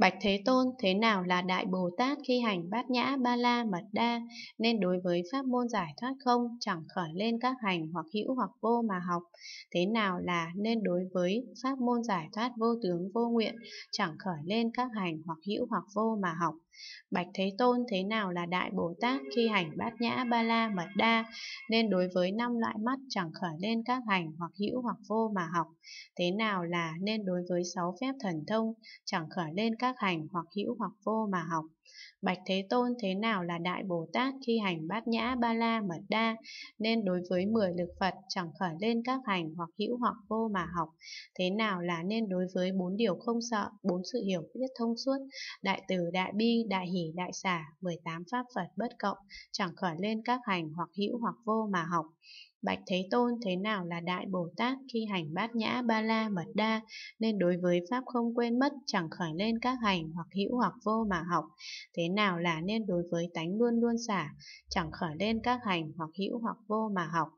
Bạch Thế Tôn thế nào là Đại Bồ Tát khi hành bát nhã ba la mật đa, nên đối với pháp môn giải thoát không chẳng khởi lên các hành hoặc hữu hoặc vô mà học. Thế nào là nên đối với pháp môn giải thoát vô tướng vô nguyện, chẳng khởi lên các hành hoặc hữu hoặc vô mà học. Bạch Thế Tôn thế nào là Đại Bồ Tát khi hành bát nhã ba la mật đa, nên đối với năm loại mắt chẳng khởi lên các hành hoặc hữu hoặc vô mà học. Thế nào là nên đối với sáu phép thần thông, chẳng khởi lên các các hành hoặc hữu hoặc vô mà học. Bạch Thế Tôn thế nào là Đại Bồ Tát khi hành bát nhã ba la mật đa, nên đối với mười lực Phật chẳng khởi lên các hành hoặc hữu hoặc vô mà học. Thế nào là nên đối với bốn điều không sợ, bốn sự hiểu biết thông suốt, đại từ, đại bi, đại hỷ, đại xả, 18 pháp Phật bất cộng, chẳng khởi lên các hành hoặc hữu hoặc vô mà học. Bạch Thế Tôn thế nào là Đại Bồ Tát khi hành bát nhã ba la mật đa, nên đối với Pháp không quên mất, chẳng khởi lên các hành hoặc hữu hoặc vô mà học. Thế nào là nên đối với tánh luôn luôn xả, chẳng khởi lên các hành hoặc hữu hoặc vô mà học.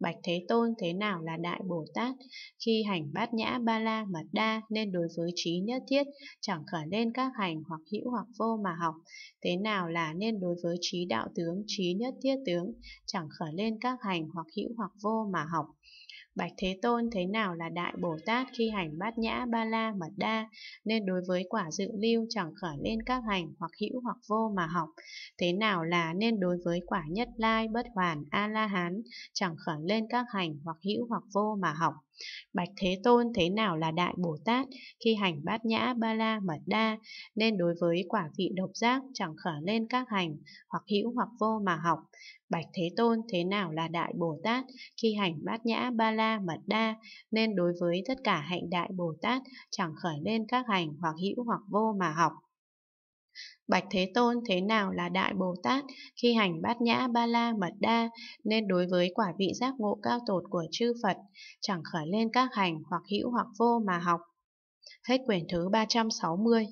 Bạch Thế Tôn thế nào là Đại Bồ Tát khi hành bát nhã ba la mật đa nên đối với trí nhất thiết chẳng khởi lên các hành hoặc hữu hoặc vô mà học thế nào là nên đối với trí đạo tướng trí nhất thiết tướng chẳng khởi lên các hành hoặc hữu hữu hoặc vô mà học. Bạch Thế Tôn thế nào là Đại Bồ Tát khi hành bát nhã ba la mật đa, nên đối với quả dự lưu chẳng khởi lên các hành hoặc hữu hoặc vô mà học. Thế nào là nên đối với quả nhất lai bất hoàn a la hán chẳng khởi lên các hành hoặc hữu hoặc vô mà học. Bạch Thế Tôn thế nào là Đại Bồ Tát khi hành bát nhã ba la mật đa, nên đối với quả vị độc giác chẳng khởi lên các hành, hoặc hữu hoặc vô mà học. Bạch Thế Tôn thế nào là Đại Bồ Tát khi hành bát nhã ba la mật đa, nên đối với tất cả hạnh Đại Bồ Tát chẳng khởi lên các hành, hoặc hữu hoặc vô mà học. Bạch Thế Tôn thế nào là Đại Bồ Tát khi hành bát nhã ba la mật đa, nên đối với quả vị giác ngộ cao tột của chư Phật, chẳng khởi lên các hành hoặc hữu hoặc vô mà học. Hết quyển thứ 360